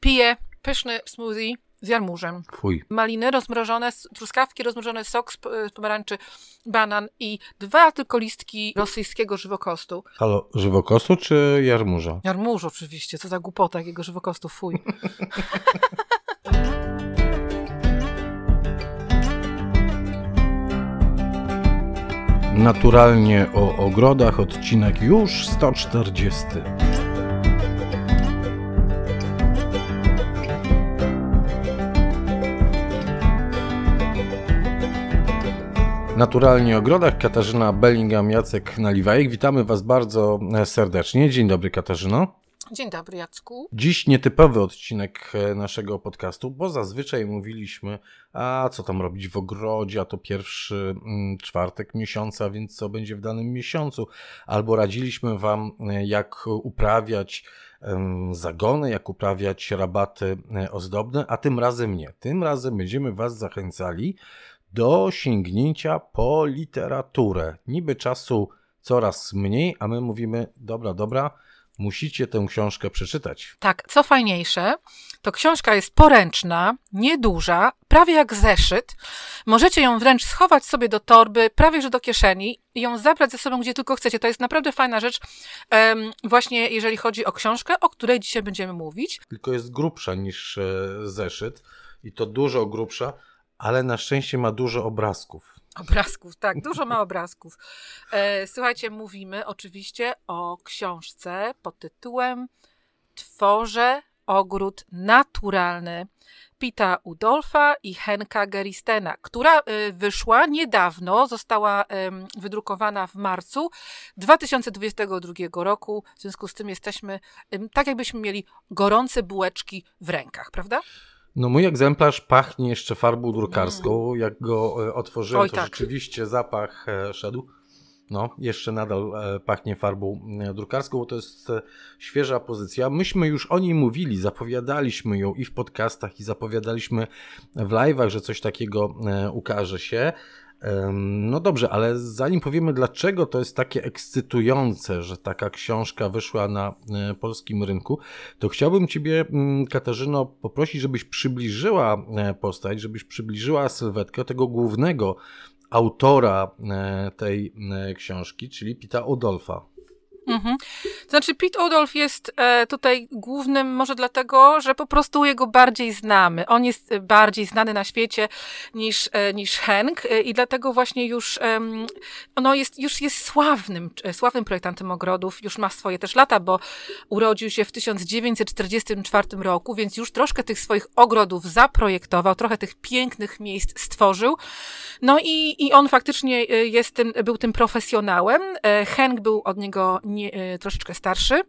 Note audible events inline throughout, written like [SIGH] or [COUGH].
piję pyszny smoothie z jarmużem. Fuj. Maliny rozmrożone, truskawki rozmrożone, sok z pomarańczy, banan i dwa tylko listki rosyjskiego żywokostu. Halo, żywokostu czy jarmuża? Jarmuż oczywiście, co za głupota, takiego żywokostu, fuj. [LAUGHS] Naturalnie o ogrodach odcinek już 140. Naturalnie Ogrodach Katarzyna Bellingham, Jacek Naliwajek. Witamy Was bardzo e, serdecznie. Dzień dobry Katarzyno. Dzień dobry Jacku. Dziś nietypowy odcinek e, naszego podcastu, bo zazwyczaj mówiliśmy, a co tam robić w ogrodzie, a to pierwszy mm, czwartek miesiąca, więc co będzie w danym miesiącu, albo radziliśmy Wam e, jak uprawiać zagony, jak uprawiać rabaty ozdobne, a tym razem nie. Tym razem będziemy Was zachęcali do sięgnięcia po literaturę. Niby czasu coraz mniej, a my mówimy, dobra, dobra, musicie tę książkę przeczytać. Tak, co fajniejsze, to książka jest poręczna, nieduża, prawie jak zeszyt. Możecie ją wręcz schować sobie do torby, prawie że do kieszeni i ją zabrać ze sobą gdzie tylko chcecie. To jest naprawdę fajna rzecz, właśnie jeżeli chodzi o książkę, o której dzisiaj będziemy mówić. Tylko jest grubsza niż e, zeszyt i to dużo grubsza, ale na szczęście ma dużo obrazków. Obrazków, tak, dużo ma obrazków. E, słuchajcie, mówimy oczywiście o książce pod tytułem Tworzę ogród naturalny Pita Udolfa i Henka Geristena, która e, wyszła niedawno, została wydrukowana w marcu 2022 roku. W związku z tym jesteśmy tak, jakbyśmy mieli gorące bułeczki w rękach, prawda? No mój egzemplarz pachnie jeszcze farbą drukarską. Mm. Jak go e, otworzyłem, Oj, to tak. rzeczywiście zapach e, szedł. No, jeszcze nadal e, pachnie farbą drukarską, bo to jest świeża pozycja. Myśmy już o niej mówili, zapowiadaliśmy ją i w podcastach, i zapowiadaliśmy w live'ach, że coś takiego ukaże się. No dobrze, ale zanim powiemy, dlaczego to jest takie ekscytujące, że taka książka wyszła na e, polskim rynku, to chciałbym Ciebie, mm, Katarzyno, poprosić, żebyś przybliżyła e, postać, żebyś przybliżyła sylwetkę tego głównego autora e, tej książki, czyli Pita Odolfa. Mhm. To znaczy, Pete Odolf jest e, tutaj głównym może dlatego, że po prostu jego bardziej znamy. On jest e, bardziej znany na świecie niż, e, niż Henk i dlatego właśnie już no jest, już jest sławnym, sławnym projektantem ogrodów, już ma swoje też lata, bo urodził się w 1944 roku, więc już troszkę tych swoich ogrodów zaprojektował, trochę tych pięknych miejsc stworzył. No i, i on faktycznie jest tym, był tym profesjonałem. Henk był od niego nie nie, e, troszeczkę starszy.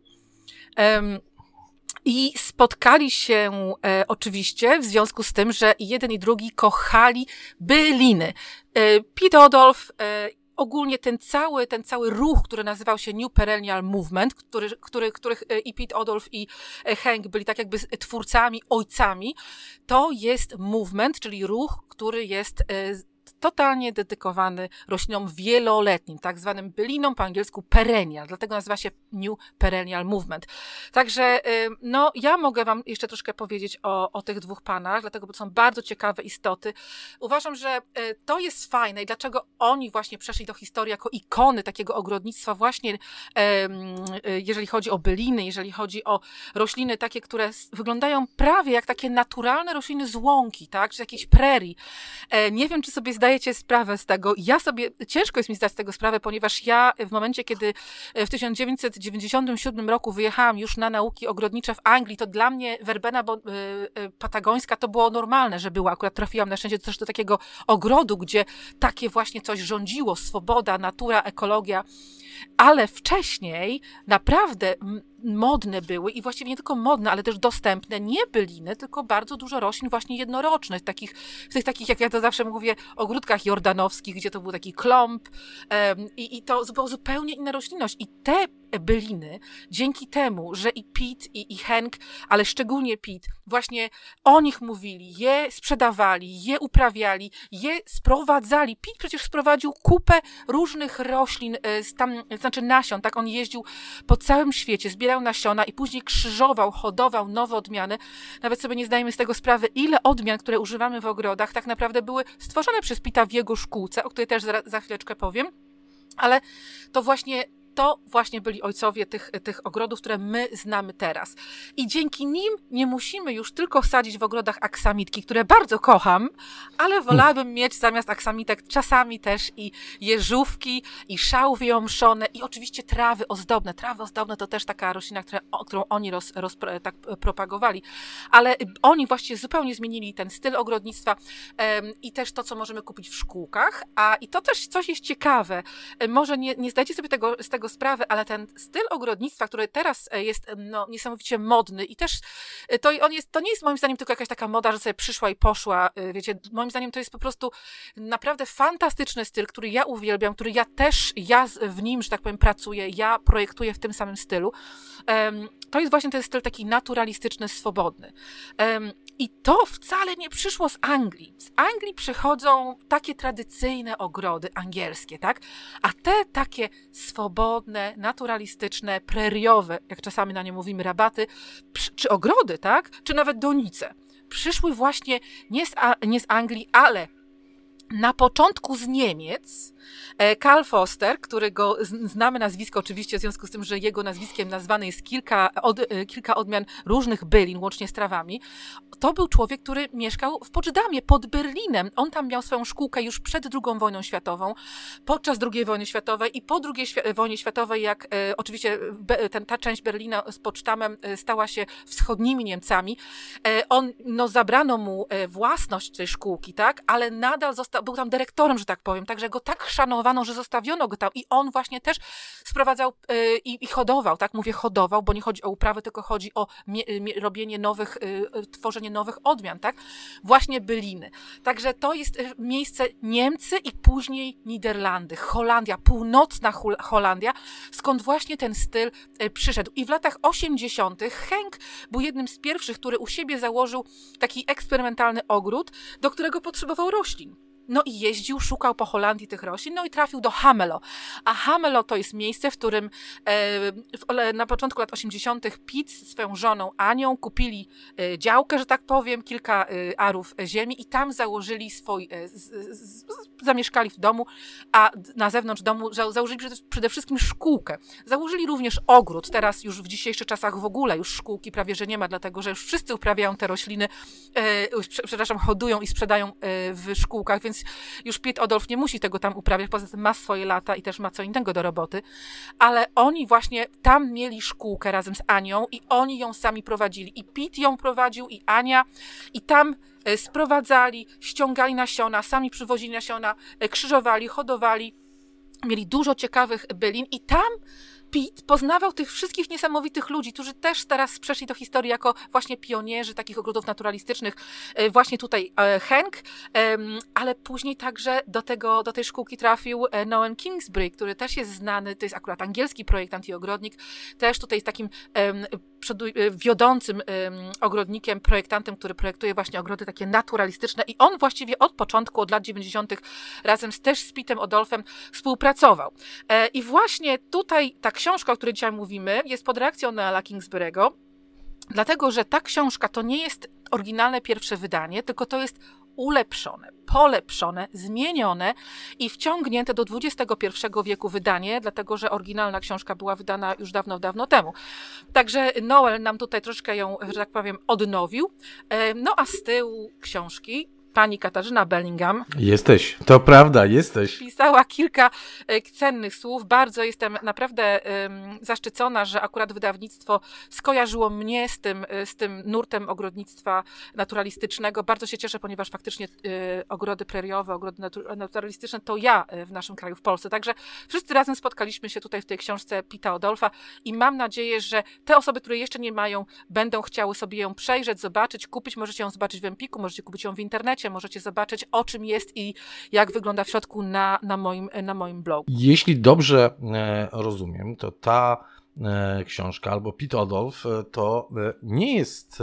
I spotkali się e, oczywiście w związku z tym, że jeden i drugi kochali byliny. E, Pete Odolf, e, ogólnie ten cały, ten cały ruch, który nazywał się New Perennial Movement, który, który, których e, i Pete Odolf i e, Hank byli tak jakby twórcami, ojcami, to jest movement, czyli ruch, który jest totalnie dedykowany roślinom wieloletnim, tak zwanym bylinom, po angielsku perennial, dlatego nazywa się New Perennial Movement. Także no, ja mogę wam jeszcze troszkę powiedzieć o, o tych dwóch panach, dlatego bo to są bardzo ciekawe istoty. Uważam, że y, to jest fajne i dlaczego oni właśnie przeszli do historii jako ikony takiego ogrodnictwa właśnie y, jeżeli chodzi o byliny, jeżeli chodzi o rośliny takie, które wyglądają prawie jak takie naturalne rośliny z łąki, tak, czy z jakiejś prerii. E, nie wiem, czy sobie zdają zdajecie sprawę z tego. Ja sobie, ciężko jest mi zdać z tego sprawę, ponieważ ja w momencie, kiedy e, w 1997 roku wyjechałam już na nauki ogrodnicze w Anglii, to dla mnie werbena bo, y, y, patagońska to było normalne, że była. Akurat trafiłam na szczęście też do takiego ogrodu, gdzie takie właśnie coś rządziło, swoboda, natura, ekologia ale wcześniej naprawdę modne były i właściwie nie tylko modne, ale też dostępne nie byliny, tylko bardzo dużo roślin właśnie jednorocznych, takich, w tych takich, jak ja to zawsze mówię, ogródkach jordanowskich, gdzie to był taki klomp um, i, i to była zupełnie inna roślinność i te Byliny, dzięki temu, że i Pete, i, i Hank, ale szczególnie Pete, właśnie o nich mówili, je sprzedawali, je uprawiali, je sprowadzali. Pete przecież sprowadził kupę różnych roślin, e, tam, znaczy nasion, tak? On jeździł po całym świecie, zbierał nasiona i później krzyżował, hodował nowe odmiany. Nawet sobie nie zdajemy z tego sprawy, ile odmian, które używamy w ogrodach, tak naprawdę były stworzone przez Pita w jego szkółce, o której też za, za chwileczkę powiem. Ale to właśnie to właśnie byli ojcowie tych, tych ogrodów, które my znamy teraz. I dzięki nim nie musimy już tylko sadzić w ogrodach aksamitki, które bardzo kocham, ale wolałabym mieć zamiast aksamitek czasami też i jeżówki, i szałwie omszone, i oczywiście trawy ozdobne. Trawy ozdobne to też taka roślina, którą oni roz, roz, tak propagowali. Ale oni właśnie zupełnie zmienili ten styl ogrodnictwa um, i też to, co możemy kupić w szkółkach. A i to też coś jest ciekawe. E, może nie, nie zdajcie sobie tego, z tego tego sprawy, ale ten styl ogrodnictwa, który teraz e, jest no, niesamowicie modny i też e, to, on jest, to nie jest moim zdaniem tylko jakaś taka moda, że sobie przyszła i poszła. E, wiecie, moim zdaniem to jest po prostu naprawdę fantastyczny styl, który ja uwielbiam, który ja też, ja w nim, że tak powiem, pracuję, ja projektuję w tym samym stylu. to jest właśnie ten styl taki naturalistyczny, swobodny. I to wcale nie przyszło z Anglii. Z Anglii przychodzą takie tradycyjne ogrody angielskie, tak? A te takie swobodne, naturalistyczne, preriowe, jak czasami na nie mówimy, rabaty, czy ogrody, tak? Czy nawet donice. Przyszły właśnie nie z, nie z Anglii, ale na początku z Niemiec, Karl e, Foster, którego znamy nazwisko oczywiście w związku z tym, że jego nazwiskiem nazwane jest kilka, od, e, kilka odmian różnych bylin, łącznie z trawami, to był człowiek, który mieszkał w Poczdamie, pod Berlinem. On tam miał swoją szkółkę już przed II wojną światową, podczas II wojny światowej i po II e, wojnie światowej, jak e, oczywiście be, ten, ta część Berlina z Pocztamem e, stała się wschodnimi Niemcami, e, on, no, zabrano mu własność tej szkółki, tak, ale nadal został, był tam dyrektorem, że tak powiem, także go tak szanowano, że zostawiono go tam. I on właśnie też sprowadzał y, i, hodował, tak mówię hodował, bo nie chodzi o uprawę, tylko chodzi o y, robienie nowych, y, tworzenie nowych odmian, tak? Właśnie byliny. Także to jest miejsce Niemcy i później Niderlandy, Holandia, północna Holandia, skąd właśnie ten styl przyszedł. I w latach 80. Henk był jednym z pierwszych, który u siebie założył taki eksperymentalny ogród, do którego potrzebował roślin. No i jeździł, szukał po Holandii tych roślin, no i trafił do Hamelo. A Hamelo to jest miejsce, w którym e, w, na początku lat 80. Pitt z swoją żoną Anią kupili e, działkę, że tak powiem, kilka e, arów ziemi i tam założyli swój, e, z, z, zamieszkali w domu, a na zewnątrz domu za, założyli przede wszystkim szkółkę. Założyli również ogród. Teraz już w dzisiejszych czasach w ogóle już szkółki prawie, że nie ma, dlatego że już wszyscy uprawiają te rośliny, e, przepraszam, hodują i sprzedają e, w szkółkach, więc już Piet Odolf nie musi tego tam uprawiać, poza tym ma swoje lata i też ma co innego do roboty, ale oni właśnie tam mieli szkółkę razem z Anią i oni ją sami prowadzili. I Piet ją prowadził i Ania i tam e, sprowadzali, ściągali nasiona, sami przywozili nasiona, e, krzyżowali, hodowali mieli dużo ciekawych bylin i tam Pitt poznawał tych wszystkich niesamowitych ludzi, którzy też teraz przeszli do historii jako właśnie pionierzy takich ogrodów naturalistycznych. E, właśnie tutaj e, Henk, ale później także do, tego, do tej szkółki trafił e, Noen Kingsbury, który też jest znany, to jest akurat angielski projektant i ogrodnik, też tutaj jest takim wiodącym ogrodnikiem, projektantem, który projektuje właśnie ogrody takie naturalistyczne i on właściwie od początku, od lat 90. razem z, też z Pittem Odolfem współpracował. I właśnie tutaj tak książka, o której dzisiaj mówimy, jest pod reakcją Neala Kingsbury'ego, dlatego że ta książka to nie jest oryginalne pierwsze wydanie, tylko to jest ulepszone, polepszone, zmienione i wciągnięte do XXI wieku wydanie, dlatego że oryginalna książka była wydana już dawno, dawno temu. Także Noel nam tutaj troszkę ją, że tak powiem, odnowił. E, no a z tyłu książki pani Katarzyna Bellingham. Jesteś, to prawda, jesteś. Pisała kilka e, cennych słów. Bardzo jestem naprawdę um, zaszczycona, że akurat wydawnictwo skojarzyło mnie z tym, e, z tym nurtem ogrodnictwa naturalistycznego. Bardzo się cieszę, ponieważ faktycznie y, ogrody preriowe, ogrody naturalistyczne to ja w naszym kraju, w Polsce. Także wszyscy razem spotkaliśmy się tutaj w tej książce Pita Odolfa i mam nadzieję, że te osoby, które jeszcze nie mają, będą chciały sobie ją przejrzeć, zobaczyć, kupić. Możecie ją zobaczyć w Empiku, możecie kupić ją w internecie internecie możecie zobaczyć, o czym jest i jak wygląda w środku na, na, moim, na moim blogu. Jeśli dobrze e, rozumiem, to ta e, książka albo Pit Adolf e, to nie jest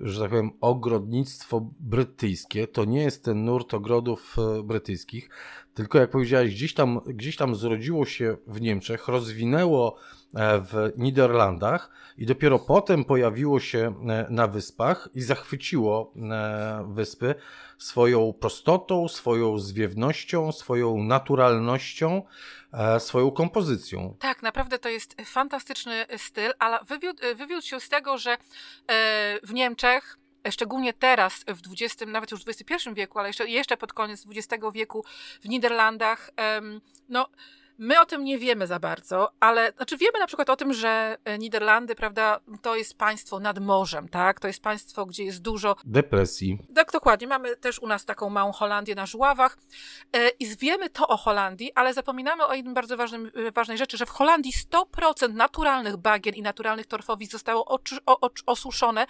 że tak powiem, ogrodnictwo brytyjskie. To nie jest ten nurt ogrodów brytyjskich, tylko jak powiedziałeś, gdzieś tam, gdzieś tam zrodziło się w Niemczech, rozwinęło E, w Niderlandach i dopiero potem pojawiło się e, na wyspach i zachwyciło e, wyspy swoją prostotą, swoją zwiewnością, swoją naturalnością, swoją kompozycją. Tak, naprawdę to jest fantastyczny styl, ale wywiódł, wywiódł się z tego, że w Niemczech szczególnie teraz w XX, nawet już w XXI wieku, ale jeszcze, jeszcze pod koniec XX wieku w Niderlandach, no My o tym nie wiemy za bardzo, ale znaczy wiemy na przykład o tym, że e, Niderlandy, prawda, to jest państwo nad morzem, tak? To jest państwo, gdzie jest dużo depresji. Tak, dokładnie. Mamy też u nas taką małą Holandię na Żławach e, i wiemy to o Holandii, ale zapominamy o jednym bardzo ważnym, e, ważnej rzeczy, że w Holandii 100% naturalnych bagien i naturalnych torfowisk zostało o, osuszone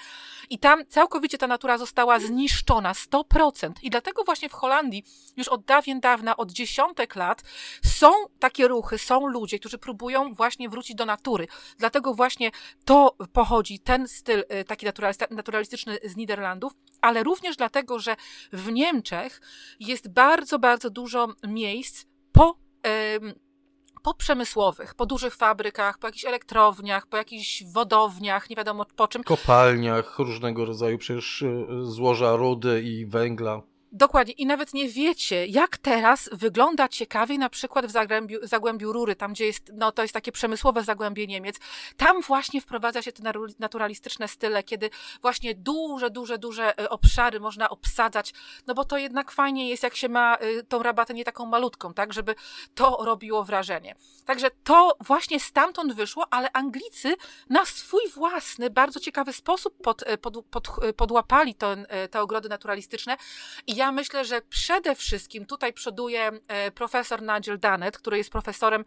i tam całkowicie ta natura została zniszczona, 100%. I dlatego właśnie w Holandii już od dawien dawna, od dziesiątek lat są takie ruchy są ludzie, którzy próbują właśnie wrócić do natury. Dlatego właśnie to pochodzi, ten styl y, taki naturalistyczny z Niderlandów, ale również dlatego, że w Niemczech jest bardzo, bardzo dużo miejsc po. po poprzemysłowych, po dużych fabrykach, po jakichś elektrowniach, po jakichś wodowniach, nie wiadomo po czym. Kopalniach różnego rodzaju, przecież y, złoża rudy i węgla. Dokładnie. I nawet nie wiecie, jak teraz wygląda ciekawiej na przykład w Zagłębiu, Zagłębiu Rury, tam gdzie jest, no to jest takie przemysłowe Zagłębie Niemiec. Tam właśnie wprowadza się te naturalistyczne style, kiedy właśnie duże, duże, duże e, obszary można obsadzać, no bo to jednak fajnie jest, jak się ma e, tą rabatę nie taką malutką, tak, żeby to robiło wrażenie. Także to właśnie stamtąd wyszło, ale Anglicy na swój własny, bardzo ciekawy sposób pod, e, pod, pod, podłapali ten, te ogrody naturalistyczne i ja myślę, że przede wszystkim tutaj przoduje e, profesor Nigel Danet, który jest profesorem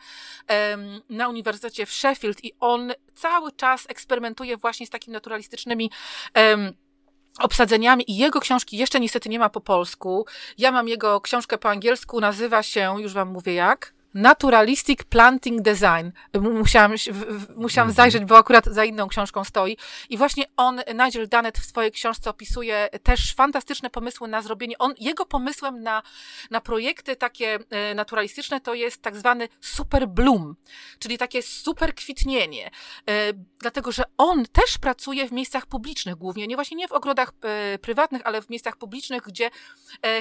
na Uniwersytecie w Sheffield i on cały czas eksperymentuje właśnie z takimi naturalistycznymi obsadzeniami i jego książki jeszcze niestety nie ma po polsku. Ja mam jego książkę po angielsku, nazywa się, już wam mówię jak. Naturalistic Planting Design. Musiałam, musiałam mhm. zajrzeć, bo akurat za inną książką stoi. I właśnie on, Nigel Danet w swojej książce opisuje też fantastyczne pomysły na zrobienie. On, jego pomysłem na, na projekty takie e, naturalistyczne to jest tak zwany super bloom, czyli takie super kwitnienie. E, dlatego, że on też pracuje w miejscach publicznych głównie, nie właśnie nie w ogrodach e, prywatnych, ale w miejscach publicznych, gdzie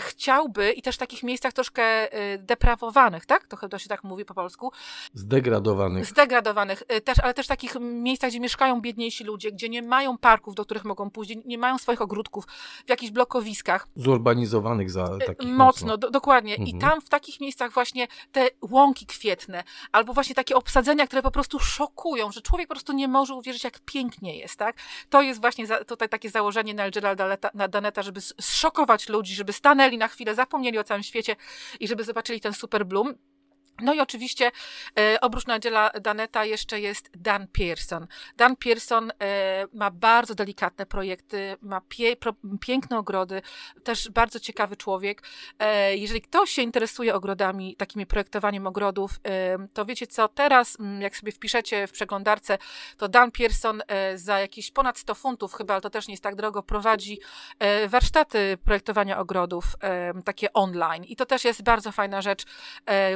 chciałby i też takich miejscach troszkę deprawowanych, tak? To chyba się tak mówi po polsku. Zdegradowanych. Zdegradowanych, y, też, ale też takich miejscach, gdzie mieszkają biedniejsi ludzie, gdzie nie mają parków, do których mogą pójść, nie mają swoich ogródków, w jakichś blokowiskach. Zurbanizowanych za y, takich Mocno, mocno. Do, dokładnie. Mhm. I tam w takich miejscach właśnie te łąki kwietne, albo właśnie takie obsadzenia, które po prostu szokują, że człowiek po prostu nie może uwierzyć, jak pięknie jest, tak? To jest właśnie za, tutaj takie założenie na Geralda Daneta, żeby zszokować ludzi, żeby stanęli na chwilę, zapomnieli o całym świecie i żeby zobaczyli ten super bloom. No i oczywiście e, oprócz Nadziela Daneta jeszcze jest Dan Pearson. Dan Pearson e, ma bardzo delikatne projekty, ma pie, pro, piękne ogrody, też bardzo ciekawy człowiek. E, jeżeli ktoś się interesuje ogrodami, takimi projektowaniem ogrodów, e, to wiecie co, teraz mm, jak sobie wpiszecie w przeglądarce, to Dan Pearson e, za jakieś ponad 100 funtów chyba, ale to też nie jest tak drogo, prowadzi e, warsztaty projektowania ogrodów, takie online. I to też jest bardzo fajna rzecz,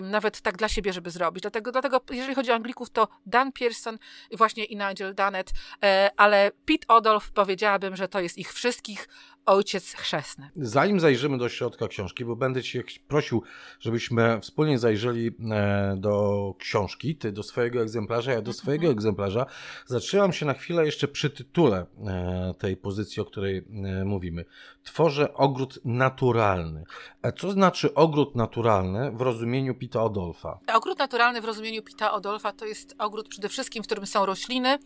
nawet tak tak dla siebie, żeby zrobić. Dlatego, dlatego jeżeli chodzi o Anglików, to Dan Pearson, właśnie i Nigel Danet, e, ale Pete Odolf powiedziałabym, że to jest ich wszystkich, ojciec chrzestny. Zanim zajrzymy do środka książki, bo będę Cię prosił, żebyśmy wspólnie zajrzeli e, do książki, Ty do swojego egzemplarza, ja do mhm. swojego egzemplarza, zatrzymam się na chwilę jeszcze przy tytule e, tej pozycji, o której e, mówimy. Tworzę ogród naturalny. Co znaczy ogród naturalny w rozumieniu Pita Odolfa? Ogród naturalny w rozumieniu Pita Odolfa to jest ogród przede wszystkim, w którym są rośliny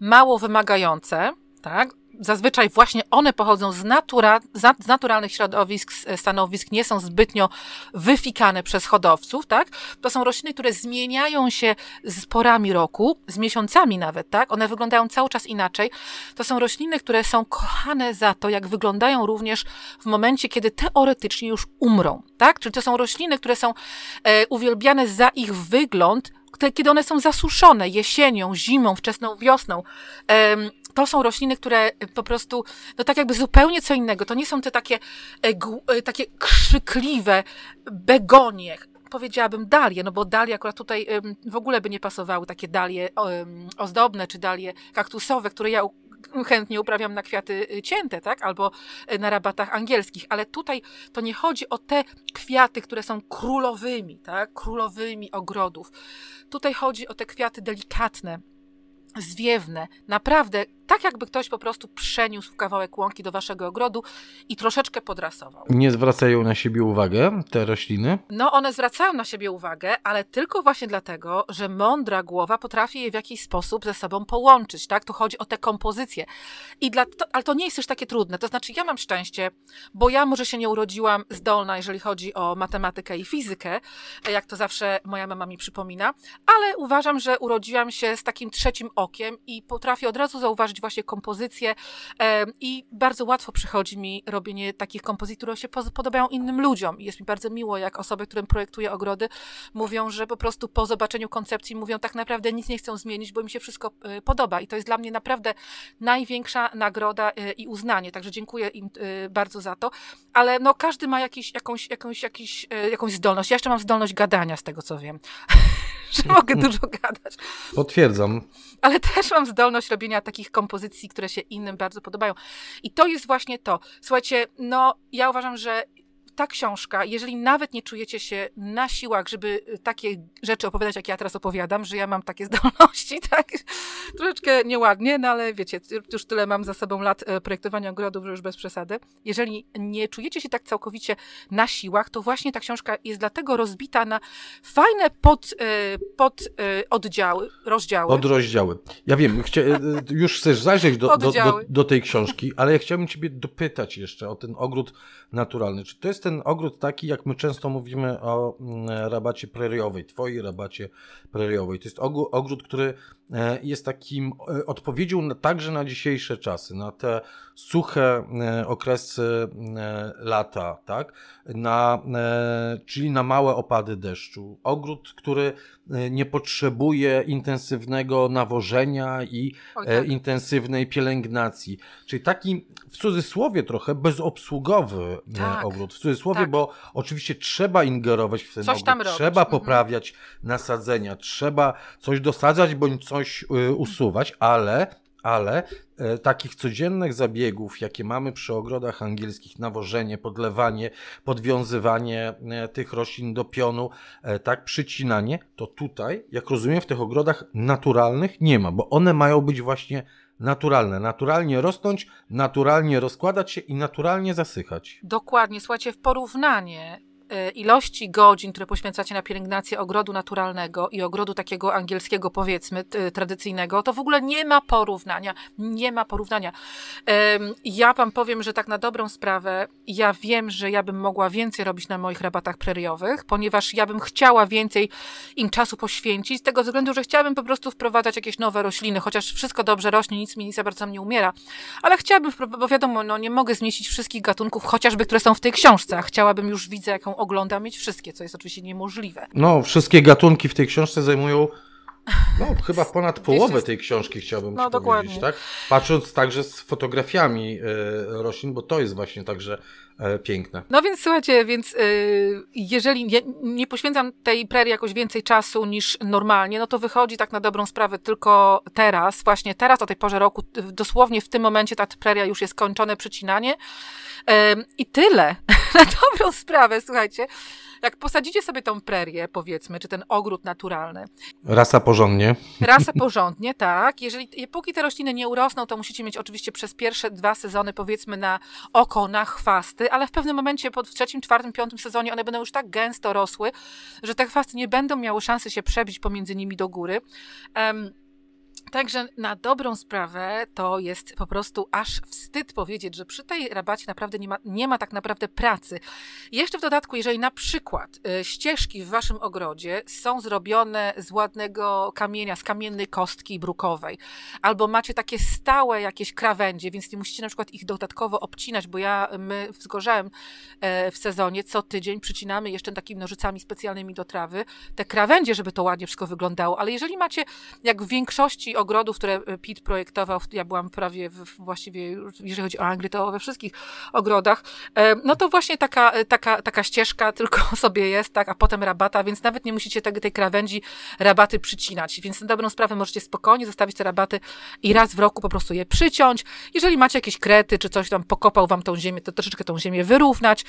mało wymagające, tak? zazwyczaj właśnie one pochodzą z, natura, z naturalnych środowisk, e, stanowisk, nie są zbytnio wyfikane przez hodowców, tak? To są rośliny, które zmieniają się z porami roku, z miesiącami nawet, tak? One wyglądają cały czas inaczej. To są rośliny, które są kochane za to, jak wyglądają również w momencie, kiedy teoretycznie już umrą, tak? Czyli to są rośliny, które są e, uwielbiane za ich wygląd, kiedy one są zasuszone jesienią, zimą, wczesną wiosną, to są rośliny, które e, po prostu, no tak jakby zupełnie co innego. To nie są te takie, e, e, takie krzykliwe begonie, powiedziałabym dalie, no bo dalie akurat tutaj w ogóle by nie pasowały, takie dalie ozdobne czy dalie kaktusowe, które ja chętnie uprawiam na kwiaty y, cięte, tak? Albo y, na rabatach angielskich, ale tutaj to nie chodzi o te kwiaty, które są królowymi, tak? Królowymi ogrodów. Tutaj chodzi o te kwiaty delikatne, zwiewne, naprawdę tak jakby ktoś po prostu przeniósł kawałek łąki do waszego ogrodu i troszeczkę podrasował. Nie zwracają na siebie uwagę te rośliny? No one zwracają na siebie uwagę, ale tylko właśnie dlatego, że mądra głowa potrafi je w jakiś sposób ze sobą połączyć, tak? Tu chodzi o te kompozycje. I dla to, ale to nie jest już takie trudne, to znaczy ja mam szczęście, bo ja może się nie urodziłam zdolna, jeżeli chodzi o matematykę i fizykę, jak to zawsze moja mama mi przypomina, ale uważam, że urodziłam się z takim trzecim okiem okiem i potrafię od razu zauważyć właśnie kompozycję i bardzo łatwo przychodzi mi robienie takich kompozycji, które się podobają innym ludziom. I jest mi bardzo miło, jak osoby, którym projektuję ogrody, mówią, że po prostu po zobaczeniu koncepcji mówią, tak naprawdę nic nie chcą zmienić, bo mi się wszystko y, podoba. I to jest dla mnie naprawdę największa nagroda y, i uznanie. Także dziękuję im y, bardzo za to. Ale no, każdy ma jakiś, jakąś, jakąś, jakiś, jakąś zdolność. Ja jeszcze mam zdolność gadania, z tego co wiem. [LAUGHS] że [LAUGHS] mogę dużo gadać. Potwierdzam. Ale też mam zdolność robienia takich kompozycji, które się innym bardzo podobają. I to jest właśnie to. Słuchajcie, no ja uważam, że ta książka, jeżeli nawet nie czujecie się na siłach, żeby y, takie rzeczy opowiadać, jak ja teraz opowiadam, że ja mam takie [LAUGHS] zdolności, tak, troszeczkę nieładnie, no ale wiecie, już tyle mam za sobą lat e, projektowania ogrodów, że już bez przesady. Jeżeli nie czujecie się tak całkowicie na siłach, to właśnie ta książka jest dlatego rozbita na fajne pod, e, pod e, oddziały, rozdziały. rozdziały. Ja wiem, już chcesz zajrzeć do, do, do, do tej książki, ale ja chciałbym ciebie dopytać jeszcze o ten ogród naturalny. Czy to jest ten ogród taki, jak my często mówimy o mm, rabacie preriowej, twojej rabacie preriowej. To jest ogród, który e, jest takim e, odpowiedzią także na dzisiejsze czasy, na te suche e, okresy lata, tak? na, e, czyli na małe opady deszczu. Ogród, który e, nie potrzebuje intensywnego nawożenia i e, tak. intensywnej pielęgnacji. Czyli taki w cudzysłowie trochę bezobsługowy tak. ogród. W cudzysłowie, tak. bo oczywiście trzeba ingerować w ten coś ogród. Tam robić. trzeba mhm. poprawiać mhm. nasadzenia, trzeba coś dosadzać bądź coś usuwać, ale ale e, takich codziennych zabiegów, jakie mamy przy ogrodach angielskich, nawożenie, podlewanie, podwiązywanie e, tych roślin do pionu, e, tak, przycinanie, to tutaj, jak rozumiem, w tych ogrodach naturalnych nie ma, bo one mają być właśnie naturalne. Naturalnie rosnąć, naturalnie rozkładać się i naturalnie zasychać. Dokładnie, słuchajcie, w porównanie E, ilości godzin, które poświęcacie na pielęgnację ogrodu naturalnego i ogrodu takiego angielskiego, powiedzmy, tradycyjnego, to w ogóle nie ma porównania. Nie ma porównania. Ja Wam powiem, że tak na dobrą sprawę, ja wiem, że ja bym mogła więcej robić na moich rabatach preriowych, ponieważ ja bym chciała więcej im czasu poświęcić, z tego względu, że chciałabym po prostu wprowadzać jakieś nowe rośliny, chociaż wszystko dobrze rośnie, nic mi za bardzo nie umiera, ale chciałabym, bo wiadomo, no, nie mogę zmieścić wszystkich gatunków, chociażby, które są w tej książce, chciałabym już widzę, jaką ogląda mieć wszystkie, co jest oczywiście niemożliwe. No, wszystkie gatunki w tej książce zajmują no, [LAUGHS] chyba ponad połowę tej książki chciałbym no, dokładnie. tak? Patrząc także z fotografiami e, roślin, bo to jest właśnie także. E, piękne. No więc słuchajcie, więc e, jeżeli nie, nie poświęcam tej prerii jakoś więcej czasu niż normalnie, no to wychodzi tak na dobrą sprawę tylko teraz, właśnie teraz o tej porze roku, dosłownie w tym momencie ta preria już jest kończone przycinanie e, i tyle [LAUGHS] na dobrą sprawę, słuchajcie. Jak posadzicie sobie tą prerię, powiedzmy, czy ten ogród naturalny. Rasa porządnie. Rasa [LAUGHS] porządnie, tak. Jeżeli, póki te rośliny nie urosną, to musicie mieć oczywiście przez pierwsze dwa sezony, powiedzmy, na oko, na chwasty, Y, ale w pewnym momencie pod, w trzecim, czwartym, piątym sezonie one będą już tak gęsto rosły, że te fasty nie będą miały szansy się przebić pomiędzy nimi do góry. Um, Także na dobrą sprawę to jest po prostu aż wstyd powiedzieć, że przy tej rabacie naprawdę nie ma, nie ma tak naprawdę pracy. Jeszcze w dodatku, jeżeli na przykład y, ścieżki w waszym ogrodzie są zrobione z ładnego kamienia, z kamiennej kostki brukowej, albo macie takie stałe jakieś krawędzie, więc nie musicie na przykład ich dodatkowo obcinać, bo ja, my wzgorzałem e, w sezonie co tydzień przycinamy jeszcze takimi nożycami specjalnymi do trawy te krawędzie, żeby to ładnie wszystko wyglądało, ale jeżeli macie jak w większości ogrodów, które e, Pitt projektował, ja byłam prawie w, właściwie, jeżeli chodzi o Anglię, to we wszystkich ogrodach, e, no to właśnie taka, e, taka, taka ścieżka [LAUGHS] tylko sobie jest, tak, a potem rabata, więc nawet nie musicie tej, tej krawędzi rabaty przycinać, więc na dobrą sprawę możecie spokojnie zostawić te rabaty i raz w roku po prostu je przyciąć. Jeżeli macie jakieś krety, czy coś tam pokopał wam tą ziemię, to troszeczkę tą ziemię wyrównać.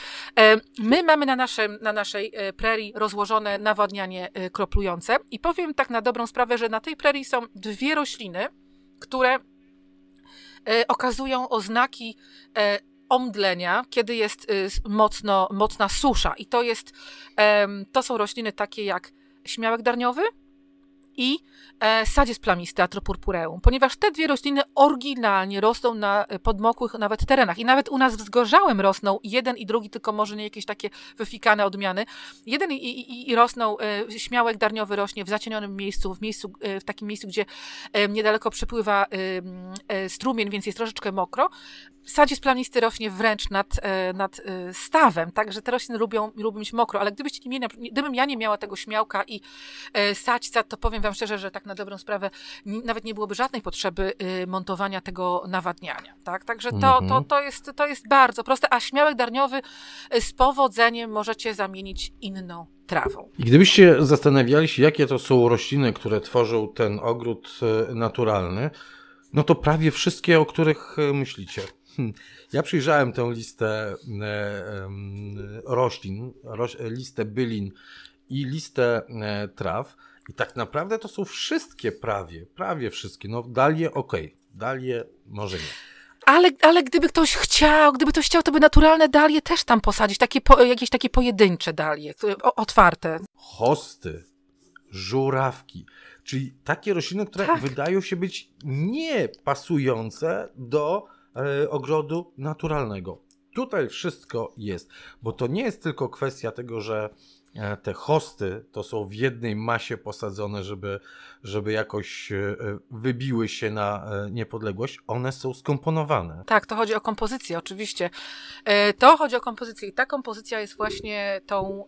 My mamy na, naszym, na naszej prerii rozłożone nawadnianie kroplujące i powiem tak na dobrą sprawę, że na tej prerii są dwie rośliny, które e, okazują oznaki e, omdlenia, kiedy jest e, mocno, mocna susza. I to, jest, to są rośliny takie jak śmiałek darniowy, i e, sadzie plami Atropurpureum, Purpureum, ponieważ te dwie rośliny oryginalnie rosną na e, podmokłych nawet terenach i nawet u nas w Zgorzałem rosną jeden i drugi, tylko może nie jakieś takie wyfikane odmiany. Jeden i, i, i rosną, e, śmiałek darniowy rośnie w zacienionym miejscu, w, miejscu, e, w takim miejscu, gdzie e, niedaleko przepływa e, strumień, więc jest troszeczkę mokro, sadzi planisty rośnie wręcz nad, e, nad e, stawem, także te rośliny lubią, lubią mieć mokro, ale gdybyście nie mieli, gdybym ja nie miała tego śmiałka i e, saćca, to powiem wam szczerze, że tak na dobrą sprawę nawet nie byłoby żadnej potrzeby y, montowania tego nawadniania, tak? Także to, to, mhm. to, jest, to jest bardzo proste, a śmiałek darniowy y, z powodzeniem możecie zamienić inną trawą. I gdybyście zastanawiali się, jakie to są rośliny, które tworzą ten ogród naturalny, no to prawie wszystkie, o których myślicie. Hmm. Ja przyjrzałem tę listę e, roślin, listę bylin i listę e, traw. I tak naprawdę to są wszystkie prawie, prawie wszystkie. No dalie okej, okay. dalie może nie. Ale, ale gdyby ktoś chciał, gdyby ktoś chciał, to by naturalne dalie też tam posadzić, takie po, jakieś takie pojedyncze dalie, otwarte. Hosty, żurawki, czyli takie rośliny, które tak. wydają się być niepasujące do E, ogrodu naturalnego. Tutaj wszystko jest, bo to nie jest tylko kwestia tego, że e, te hosty to są w jednej masie posadzone, żeby, żeby jakoś e, wybiły się na niepodległość, one są skomponowane. Tak, to chodzi o kompozycję, oczywiście. To chodzi o kompozycję i ta kompozycja jest właśnie tą,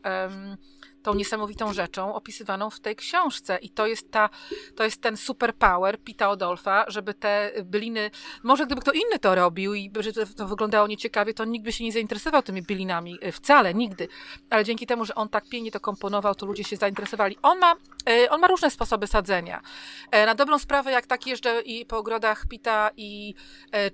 tą niesamowitą rzeczą opisywaną w tej książce. I to jest, ta, to jest ten superpower Pita Odolfa, żeby te byliny, może gdyby kto inny to robił i że to wyglądało nieciekawie, to nikt by się nie zainteresował tymi bylinami, e, wcale, nigdy. Ale dzięki temu, że on tak pięknie to komponował, to ludzie się zainteresowali. On ma, e, on ma różne sposoby sadzenia. E, na dobrą sprawę, jak tak jeżdżę i po ogrodach Pita i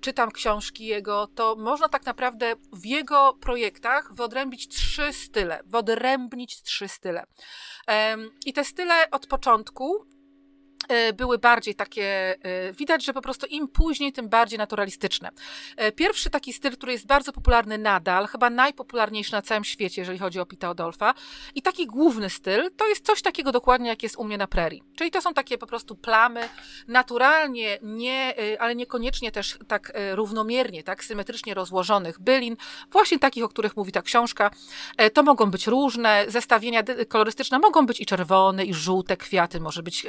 czytam książki jego, to można tak naprawdę w jego projektach wyodrębić trzy style, wyodrębnić trzy style style. I te style od początku E, były bardziej takie, e, widać, że po prostu im później, tym bardziej naturalistyczne. E, pierwszy taki styl, który jest bardzo popularny nadal, chyba najpopularniejszy na całym świecie, jeżeli chodzi o Pita Odolfa. I taki główny styl to jest coś takiego dokładnie, jak jest u mnie na prerii. Czyli to są takie po prostu plamy, naturalnie, nie, ale niekoniecznie też tak równomiernie, tak symetrycznie rozłożonych bylin, właśnie takich, o których mówi ta książka. To mogą być różne zestawienia kolorystyczne, mogą być i czerwone, i żółte kwiaty, może być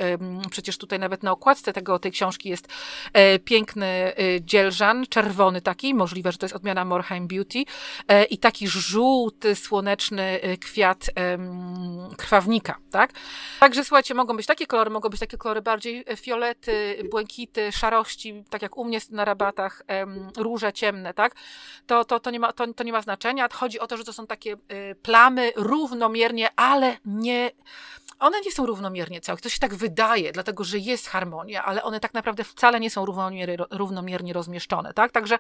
przy Przecież tutaj nawet na okładce tego, tej książki jest e, piękny e, dzielżan, czerwony taki, możliwe, że to jest odmiana Morheim Beauty e, i taki żółty, słoneczny e, kwiat krwawnika, tak? Także słuchajcie, mogą być takie kolory, mogą być takie kolory bardziej e, fiolety, błękity, szarości, tak jak u mnie na rabatach, róże ciemne, tak? To, to, to, nie ma, to, to nie ma znaczenia. Chodzi o to, że to są takie e, plamy równomiernie, ale nie one nie są równomiernie całe. To się tak wydaje, dlatego że jest harmonia, ale one tak naprawdę wcale nie są równomiernie, równomiernie rozmieszczone. Tak? Także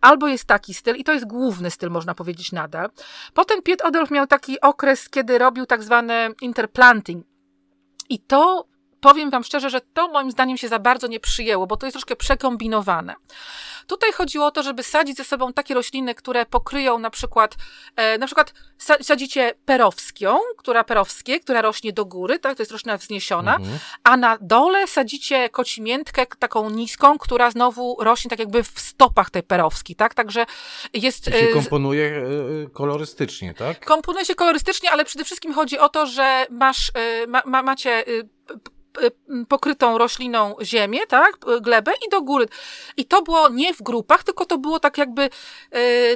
albo jest taki styl, i to jest główny styl, można powiedzieć nadal. Potem Piet Adolf miał taki okres, kiedy robił tak zwane interplanting. I to powiem Wam szczerze, że to moim zdaniem się za bardzo nie przyjęło, bo to jest troszkę przekombinowane. Tutaj chodziło o to, żeby sadzić ze sobą takie rośliny, które pokryją na przykład, e, na przykład sadzicie perowską, która perowskie, która rośnie do góry, tak, to jest roślina wzniesiona, mhm. a na dole sadzicie kocimiętkę taką niską, która znowu rośnie tak jakby w stopach tej perowski, tak, także jest... I się e, komponuje e, kolorystycznie, tak? Komponuje się kolorystycznie, ale przede wszystkim chodzi o to, że masz, e, ma, ma, macie e, Y, y, pokrytą rośliną ziemię, tak, y, glebę i do góry. I to było nie w grupach, tylko to było tak jakby,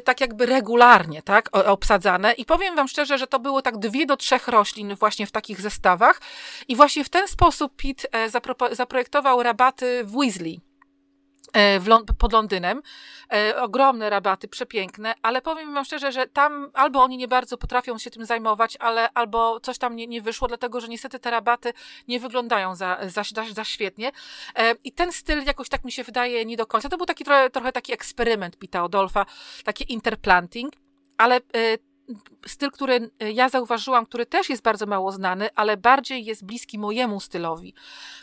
tak jakby regularnie, tak, obsadzane. I powiem wam szczerze, że to było tak dwie do trzech roślin właśnie w takich zestawach. I właśnie w ten sposób Pitt e, zapro zaprojektował rabaty w Weasley E, pod Londynem. E, ogromne rabaty, przepiękne, ale powiem wam szczerze, że tam albo oni nie bardzo potrafią się tym zajmować, ale albo coś tam nie, nie wyszło, dlatego że niestety te rabaty nie wyglądają za, za, za, za świetnie. E, I ten styl jakoś tak mi się wydaje nie do końca. To był taki trochę, trochę taki eksperyment Pita Odolfa, taki interplanting ale e, styl, który e, ja zauważyłam, który też jest bardzo mało znany, ale bardziej jest bliski mojemu stylowi,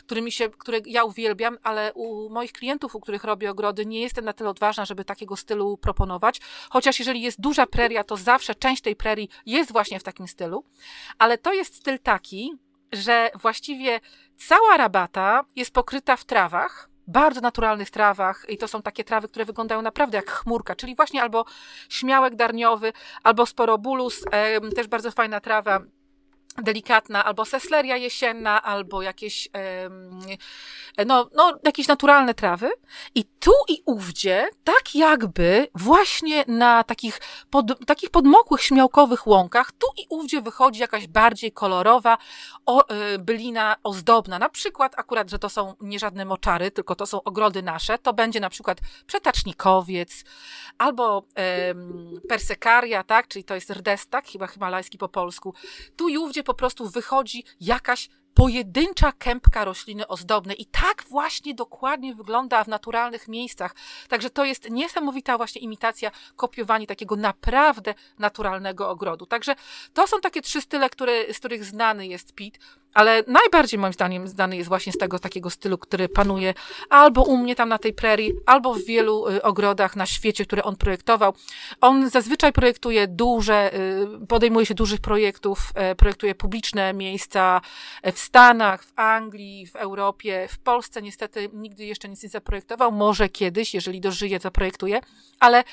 który, mi się, który ja uwielbiam, ale u moich klientów, u których robię ogrody, nie jestem na tyle odważna, żeby takiego stylu proponować. Chociaż jeżeli jest duża preria, to zawsze część tej prerii jest właśnie w takim stylu. Ale to jest styl taki, że właściwie cała rabata jest pokryta w trawach bardzo naturalnych trawach i to są takie trawy, które wyglądają naprawdę jak chmurka, czyli właśnie albo śmiałek darniowy, albo sporobulus, też bardzo fajna trawa, delikatna, albo sesleria jesienna, albo jakieś, no, no, jakieś naturalne trawy. I tu i ówdzie, tak jakby właśnie na takich, pod, takich podmokłych, śmiałkowych łąkach, tu i ówdzie wychodzi jakaś bardziej kolorowa o, e, bylina ozdobna. Na przykład akurat, że to są nie żadne moczary, tylko to są ogrody nasze, to będzie na przykład przetacznikowiec, albo em, persekaria, tak, czyli to jest rdestak, chyba himalajski po polsku. Tu i ówdzie po prostu wychodzi jakaś pojedyncza kępka rośliny ozdobnej. I tak właśnie dokładnie wygląda w naturalnych miejscach. Także to jest niesamowita właśnie imitacja, kopiowanie takiego naprawdę naturalnego ogrodu. Także to są takie trzy style, które, z których znany jest Pitt ale najbardziej moim zdaniem znany jest właśnie z tego takiego stylu, który panuje albo u mnie tam na tej prerii, albo w wielu y, ogrodach na świecie, które on projektował. On zazwyczaj projektuje duże, y, podejmuje się dużych projektów, y, projektuje publiczne miejsca e, w Stanach, w Anglii, w Europie, w Polsce niestety nigdy jeszcze nic nie zaprojektował, może kiedyś, jeżeli dożyje, zaprojektuje, ale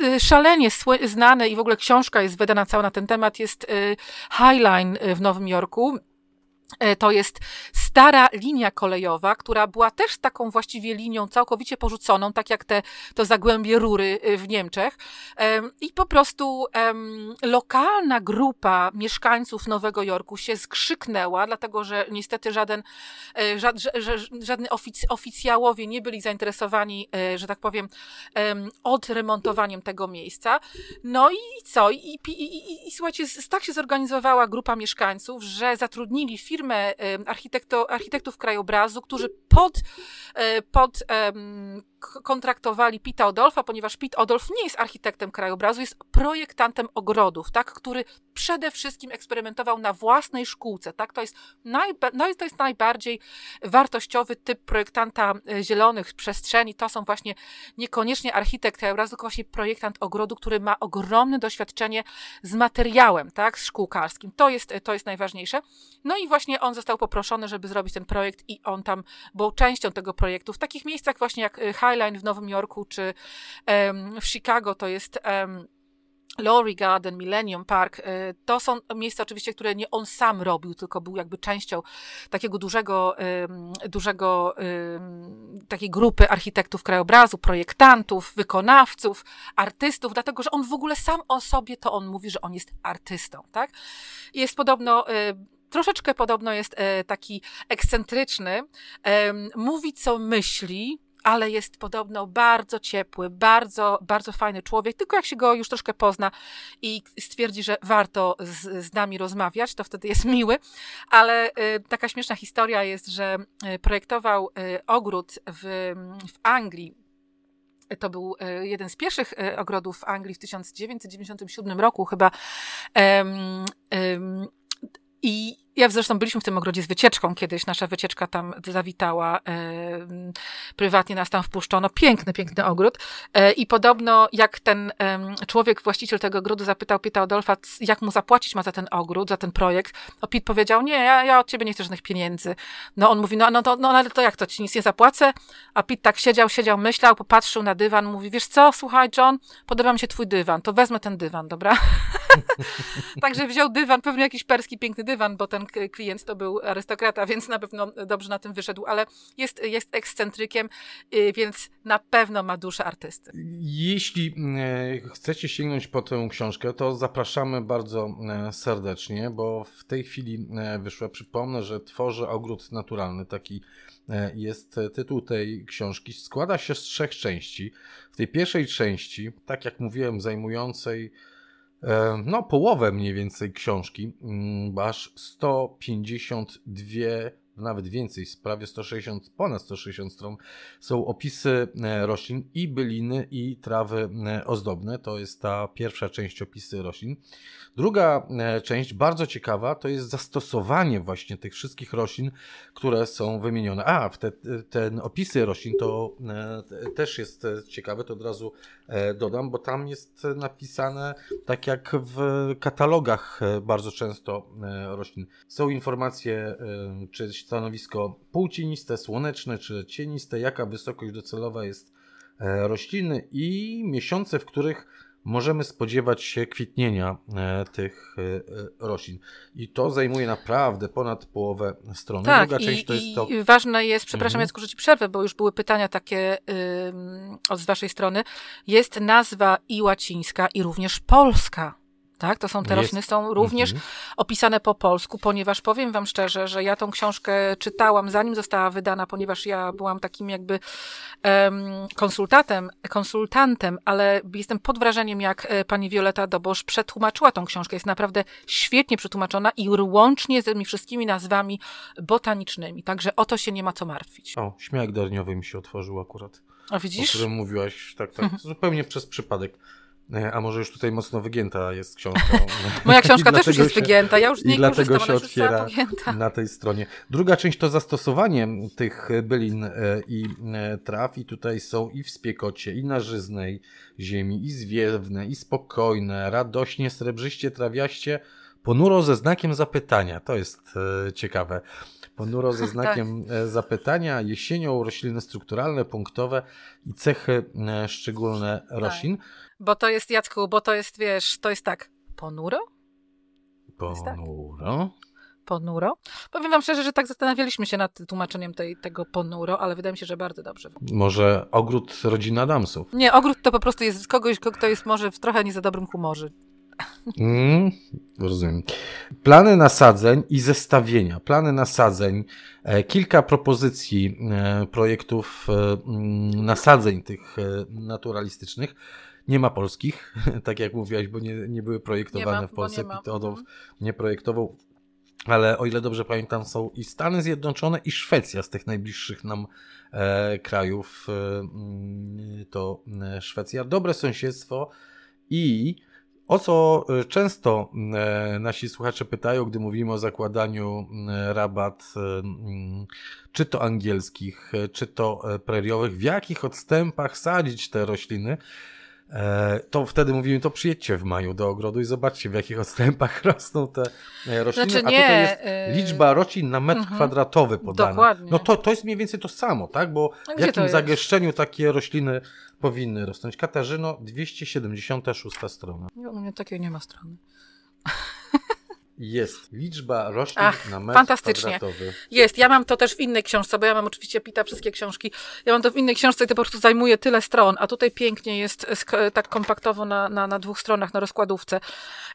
y, szalenie znane i w ogóle książka jest wydana cała na ten temat, jest y, Highline y, w Nowym Jorku, E, to jest stara linia kolejowa, która była też taką właściwie linią całkowicie porzuconą, tak jak te, to zagłębie rury e, w Niemczech. I po prostu lokalna grupa mieszkańców Nowego Jorku się skrzyknęła, dlatego że niestety żaden, e, żad, żadny ofic, oficjałowie nie byli zainteresowani, że tak powiem, odremontowaniem tego miejsca. No i co? I, i, i, i słuchajcie, tak się zorganizowała grupa mieszkańców, że zatrudnili firmę, firmę architektów krajobrazu, którzy pod, e, pod kontraktowali Pita Odolfa, ponieważ Pit Odolf nie jest architektem krajobrazu, jest projektantem ogrodów, tak, który przede wszystkim eksperymentował na własnej szkółce. Tak? To, jest najba, no to jest najbardziej wartościowy typ projektanta e, zielonych przestrzeni. To są właśnie niekoniecznie architekt krajobrazu, tylko właśnie projektant ogrodu, który ma ogromne doświadczenie z materiałem, tak, z szkółkarskim. To jest, e, to jest najważniejsze. No i właśnie właśnie on został poproszony, żeby zrobić ten projekt i on tam był częścią tego projektu. W takich miejscach właśnie jak y, Highline w Nowym Jorku czy w Chicago to jest... Em, Garden, Millennium Park, y, to są miejsca oczywiście, które nie on sam robił, tylko był jakby częścią takiego dużego, dużego takiej grupy architektów krajobrazu, projektantów, wykonawców, artystów, dlatego, że on w ogóle sam o sobie to on mówi, że on jest artystą, tak? Jest podobno y, troszeczkę podobno jest e, taki ekscentryczny, mówi co myśli, ale jest podobno bardzo ciepły, bardzo, bardzo fajny człowiek. Tylko jak się go już troszkę pozna i stwierdzi, że warto z, z nami rozmawiać, to wtedy jest [LAUGHS] miły. Ale y, taka śmieszna historia jest, że e, projektował y, ogród w, w Anglii to był jeden z pierwszych ogrodów w Anglii w 1997 roku chyba. I ja zresztą byliśmy w tym ogrodzie z wycieczką kiedyś. Nasza wycieczka tam zawitała. E, prywatnie nas tam wpuszczono. Piękny, piękny ogród. E, I podobno jak ten e, człowiek, właściciel tego ogrodu zapytał Pita Odolfa, jak mu zapłacić ma za ten ogród, za ten projekt. to Pit powiedział, nie, ja, ja od ciebie nie chcę żadnych pieniędzy. No on mówi, no, no, to, no ale to jak to, ci nic nie zapłacę? A Pit tak siedział, siedział, myślał, popatrzył na dywan, mówi, wiesz co, słuchaj John, podoba mi się twój dywan, to wezmę ten dywan, dobra? [LAUGHS] Także wziął dywan, pewnie jakiś perski piękny dywan, bo ten klient to był arystokrata, [LAUGHS] więc na pewno dobrze na tym wyszedł, ale jest, jest ekscentrykiem, y, więc na pewno ma duszę artysty. Jeśli e, chcecie sięgnąć po tę książkę, to zapraszamy bardzo e, serdecznie, bo w tej chwili e, wyszła, przypomnę, że tworzy ogród naturalny, taki jest tytuł tej książki. Składa się z trzech części. W tej pierwszej części, tak jak mówiłem, zajmującej E, no połowę mniej więcej książki, mm, aż 152 nawet więcej, prawie 160, ponad 160 stron są opisy e, roślin i byliny i trawy e, ozdobne. To jest ta pierwsza część opisy roślin. Druga część, bardzo ciekawa, to jest zastosowanie właśnie tych wszystkich roślin, które są wymienione. A, te, ten opisy roślin to te, też jest ciekawe, to od razu E, dodam, bo tam jest napisane tak jak w katalogach e, bardzo często e, roślin. Są informacje, czy stanowisko półcieniste, słoneczne, czy cieniste, jaka wysokość docelowa jest rośliny i miesiące, w których możemy spodziewać się kwitnienia e, tych e, e, roślin. I to zajmuje naprawdę ponad połowę strony. Tak, Druga i, część to jest to. Ważne jest, mhm. przepraszam, mhm. ci przerwę, bo już były pytania takie yy, od z waszej strony. Jest nazwa i łacińska, i również polska. Tak, to są te rośliny, są również mhm. opisane po polsku, ponieważ powiem wam szczerze, że ja tą książkę czytałam zanim została wydana, ponieważ ja byłam takim jakby um, konsultatem, konsultantem, ale jestem pod wrażeniem, jak e, pani Wioleta Dobosz przetłumaczyła tą książkę. Jest naprawdę świetnie przetłumaczona i łącznie z tymi wszystkimi nazwami botanicznymi, także o to się nie ma co martwić. O, śmiech darniowy mi się otworzył akurat. A widzisz? O którym mówiłaś, tak, tak, mhm. zupełnie przez przypadek. E, a może już tutaj mocno wygięta jest książka. [LAUGHS] Moja książka też już jest się, wygięta, ja już nie i dlatego się otwiera na tej stronie. Druga część to zastosowanie tych bylin e, i e, traw i tutaj są i w spiekocie, i na żyznej ziemi, i zwiewne, i spokojne, radośnie, srebrzyście, trawiaście, ponuro ze znakiem zapytania. To jest ciekawe. Ponuro ze [LAUGHS] tak. znakiem tak. zapytania, jesienią rośliny strukturalne, punktowe i cechy szczególne tak. roślin. Tak. Bo to jest, Jacku, bo to jest, wiesz, to jest tak ponuro? Tak. Ponuro? Ponuro. Powiem wam szczerze, że tak zastanawialiśmy się nad tłumaczeniem tej, tego ponuro, ale wydaje mi się, że bardzo dobrze. Może ogród rodziny Adamsów? Nie, ogród to po prostu jest kogoś, kto jest może w trochę nie za dobrym humorze. Mm, rozumiem. Plany nasadzeń i zestawienia. Plany nasadzeń, e, kilka propozycji e, projektów e, mm, nasadzeń tych naturalistycznych. Nie ma polskich, [LAUGHS] tak jak mówiłaś, bo nie, nie były projektowane nie ma, w Polsce. to Pitodow mhm. nie projektował ale o ile dobrze pamiętam, są i Stany Zjednoczone, i Szwecja z tych najbliższych nam e, krajów. E, mm, to e, Szwecja. Dobre sąsiedztwo i o co e, często e, nasi słuchacze pytają, gdy mówimy o zakładaniu mm, rabat, mm, czy to angielskich, czy to preriowych, w jakich odstępach sadzić te rośliny E, to wtedy mówimy, to przyjedźcie w maju do ogrodu i zobaczcie, w jakich odstępach [LAUGHS] rosną te rośliny. Znaczy, nie, A tutaj jest e, liczba roślin na metr yy, kwadratowy podana. Dokładnie. No to, to jest mniej więcej to samo, tak? Bo no w jakim zagęszczeniu takie rośliny powinny rosnąć? Katarzyno, 276 strona. Nie, u mnie takiej nie ma strony. Jest. Liczba roślin Ach, na metr fantastycznie. kwadratowy. Jest. Ja mam to też w innej książce, bo ja mam oczywiście pita wszystkie książki. Ja mam to w innej książce i to po prostu zajmuje tyle stron, a tutaj pięknie jest tak kompaktowo na, na, na dwóch stronach, na rozkładówce.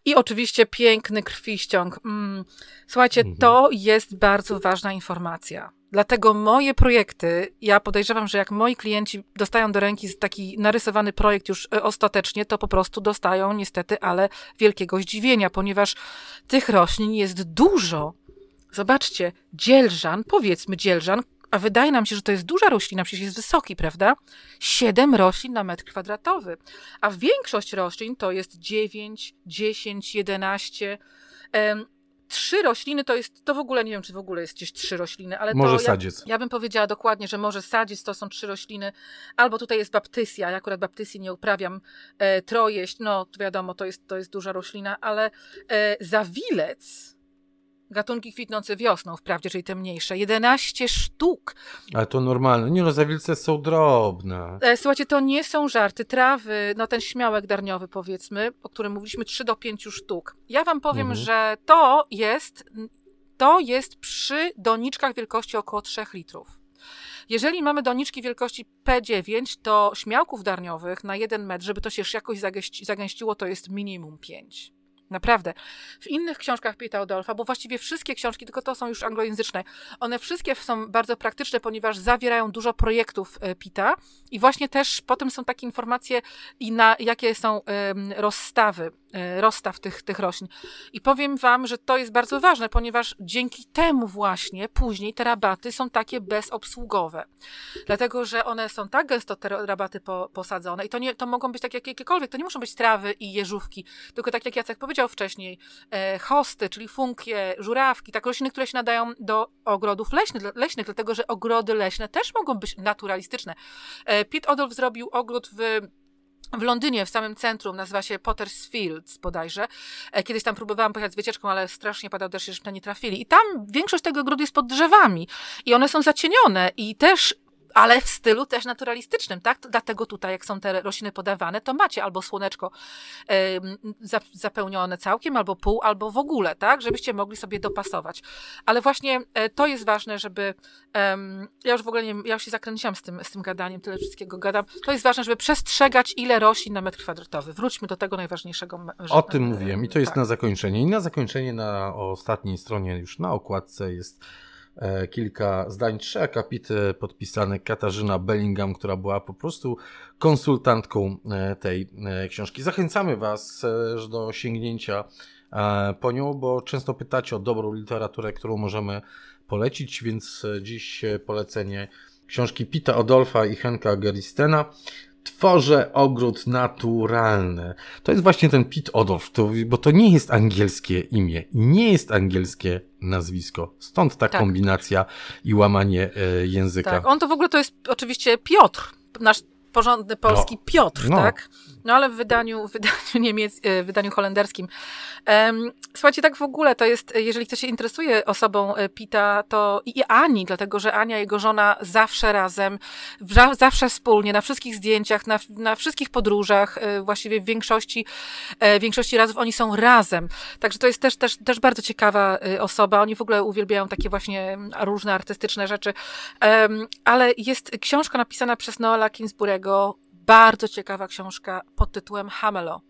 I oczywiście piękny krwiściąg. Mm. Słuchajcie, mhm. to jest bardzo ważna informacja. Dlatego moje projekty, ja podejrzewam, że jak moi klienci dostają do ręki taki narysowany projekt już e, ostatecznie, to po prostu dostają niestety, ale wielkiego zdziwienia, ponieważ tych roślin jest dużo. Zobaczcie, dzielżan, powiedzmy dzielżan, a wydaje nam się, że to jest duża roślina, przecież jest wysoki, prawda? Siedem roślin na metr kwadratowy, a większość roślin to jest dziewięć, dziesięć, jedenaście trzy rośliny to jest, to w ogóle nie wiem, czy w ogóle jest gdzieś trzy rośliny, ale może to sadziec. Ja, ja bym powiedziała dokładnie, że może sadzic to są trzy rośliny, albo tutaj jest baptysja, ja akurat baptysji nie uprawiam, e, trojeść, no wiadomo, to jest, to jest duża roślina, ale e, zawilec, gatunki kwitnące wiosną, wprawdzie, czyli te mniejsze. 11 sztuk. Ale to normalne. Nie no, zawilce są drobne. E, słuchajcie, to nie są żarty. Trawy, no ten śmiałek darniowy powiedzmy, o którym mówiliśmy, 3 do 5 sztuk. Ja wam powiem, mhm. że to jest, to jest przy doniczkach wielkości około 3 litrów. Jeżeli mamy doniczki wielkości P9, to śmiałków darniowych na 1 metr, żeby to się jakoś zagęściło, to jest minimum 5. Naprawdę. W innych książkach Pita Adolfa, bo właściwie wszystkie książki, tylko to są już anglojęzyczne, one wszystkie są bardzo praktyczne, ponieważ zawierają dużo projektów e, Pita i właśnie też potem są takie informacje i na jakie są rozstawy E, rozstaw tych, tych roślin. I powiem Wam, że to jest bardzo ważne, ponieważ dzięki temu właśnie później te rabaty są takie bezobsługowe. Dlatego, że one są tak gęsto, te rabaty po, posadzone i to, nie, to mogą być tak jakiekolwiek, to nie muszą być trawy i jeżówki, tylko tak jak Jacek powiedział wcześniej, e, hosty, czyli funkie, żurawki, tak rośliny, które się nadają do ogrodów leśnych, leśnych dlatego, że ogrody leśne też mogą być naturalistyczne. E, Piet Odolf zrobił ogród w w Londynie, w samym centrum, nazywa się Potter's Fields bodajże. E, kiedyś tam próbowałam pojechać z wycieczką, ale strasznie padał deszcz, że nie trafili. I tam większość tego ogrodu jest pod drzewami i one są zacienione i też ale w stylu też naturalistycznym, tak? Dlatego tutaj, jak są te rośliny podawane, to macie albo słoneczko y, zapełnione całkiem, albo pół, albo w ogóle, tak? Żebyście mogli sobie dopasować. Ale właśnie e, to jest ważne, żeby ja już w ogóle nie, ja już się zakręciłam z tym, z tym gadaniem, tyle wszystkiego gadam. To jest ważne, żeby przestrzegać, ile roślin na metr kwadratowy. Wróćmy do tego najważniejszego. Że, o tym mówiłem i to jest tak. na zakończenie. I na zakończenie na ostatniej stronie, już na okładce jest E, kilka zdań, trzy akapity podpisane Katarzyna Bellingham, która była po prostu konsultantką e, tej e, książki. Zachęcamy Was do sięgnięcia po nią, bo często pytacie o dobrą literaturę, którą możemy polecić, więc dziś polecenie książki Pita Odolfa i Henka Geristena Tworzę ogród naturalny. To jest właśnie ten Pit Odolf, to, bo to nie jest angielskie imię, nie jest angielskie nazwisko. Stąd ta tak. kombinacja i łamanie e, języka. Tak, on to w ogóle to jest oczywiście Piotr, nasz porządny no, polski no. Piotr, no. tak? No ale w wydaniu, w wydaniu, [LAUGHS] niemiec, e, w wydaniu holenderskim. Słuchajcie, tak w ogóle to jest, jeżeli ktoś się interesuje osobą e, Pita, to i Ani, dlatego że Ania, jego żona, zawsze razem, zawsze wspólnie, na wszystkich zdjęciach, na, na wszystkich podróżach, e, właściwie w większości, w większości razów oni są razem. Także to jest też, też, też bardzo ciekawa osoba. Oni w ogóle uwielbiają takie właśnie różne artystyczne rzeczy. Ale jest książka napisana przez Noela Kingsburego, bardzo ciekawa książka pod tytułem Hamelo.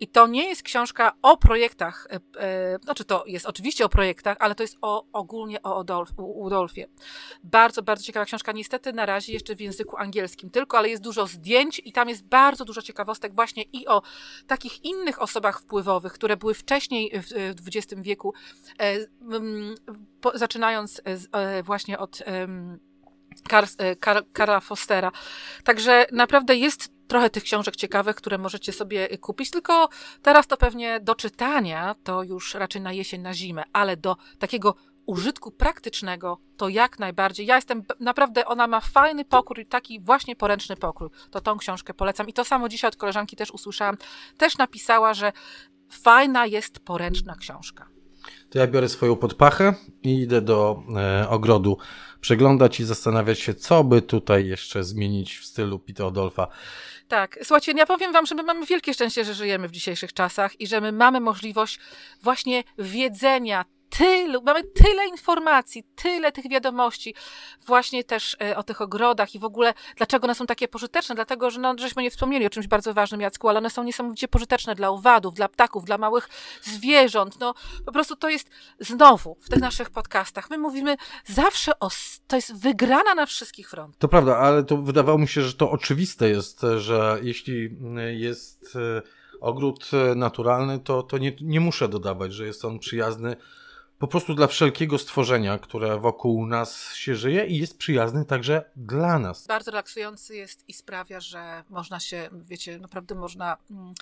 I to nie jest książka o projektach, e, e, znaczy to jest oczywiście o projektach, ale to jest o, ogólnie o Udolfie. Bardzo, bardzo ciekawa książka. Niestety na razie jeszcze w języku angielskim tylko, ale jest dużo zdjęć i tam jest bardzo dużo ciekawostek właśnie i o takich innych osobach wpływowych, które były wcześniej w XX wieku, e, zaczynając właśnie od E, Karla Kara Fostera. Także naprawdę jest trochę tych książek ciekawych, które możecie sobie kupić, tylko teraz to pewnie do czytania to już raczej na jesień, na zimę, ale do takiego użytku praktycznego to jak najbardziej. Ja jestem naprawdę, ona ma fajny pokrój, taki właśnie poręczny pokrój. To tą książkę polecam i to samo dzisiaj od koleżanki też usłyszałam. Też napisała, że fajna jest poręczna książka. To ja biorę swoją podpachę i idę do e, ogrodu przeglądać i zastanawiać się, co by tutaj jeszcze zmienić w stylu Pita Odolfa. Tak, słuchajcie, ja powiem wam, że my mamy wielkie szczęście, że żyjemy w dzisiejszych czasach i że my mamy możliwość właśnie wiedzenia tylu, mamy tyle informacji, tyle tych wiadomości właśnie też e, o tych ogrodach i w ogóle dlaczego one są takie pożyteczne, dlatego, że no, żeśmy nie wspomnieli o czymś bardzo ważnym, Jacku, ale one są niesamowicie pożyteczne dla owadów, dla ptaków, dla małych zwierząt, no po prostu to jest znowu w tych naszych podcastach, my mówimy zawsze o, to jest wygrana na wszystkich frontach. To prawda, ale to wydawało mi się, że to oczywiste jest, że jeśli e, jest e, ogród naturalny, to, to nie, nie muszę dodawać, że jest on przyjazny po prostu dla wszelkiego stworzenia, które wokół nas się żyje i jest przyjazny także dla nas. Bardzo relaksujący jest i sprawia, że można się, wiecie, naprawdę można mm,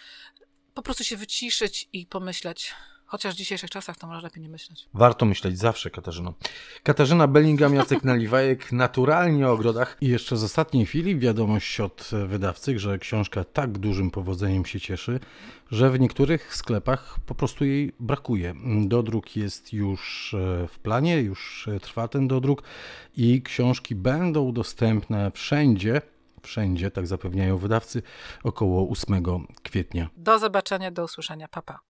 po prostu się wyciszyć i pomyśleć, Chociaż w dzisiejszych czasach to można lepiej nie myśleć. Warto myśleć zawsze, Katarzyno. Katarzyna Bellingham, Jacek Naliwajek, naturalnie o ogrodach. I jeszcze z ostatniej chwili wiadomość od wydawcy, że książka tak dużym powodzeniem się cieszy, że w niektórych sklepach po prostu jej brakuje. Dodruk jest już e, w planie, już e, trwa ten dodruk i książki będą dostępne wszędzie, wszędzie, tak zapewniają wydawcy, około 8 kwietnia. Do zobaczenia, do usłyszenia, papa. Pa.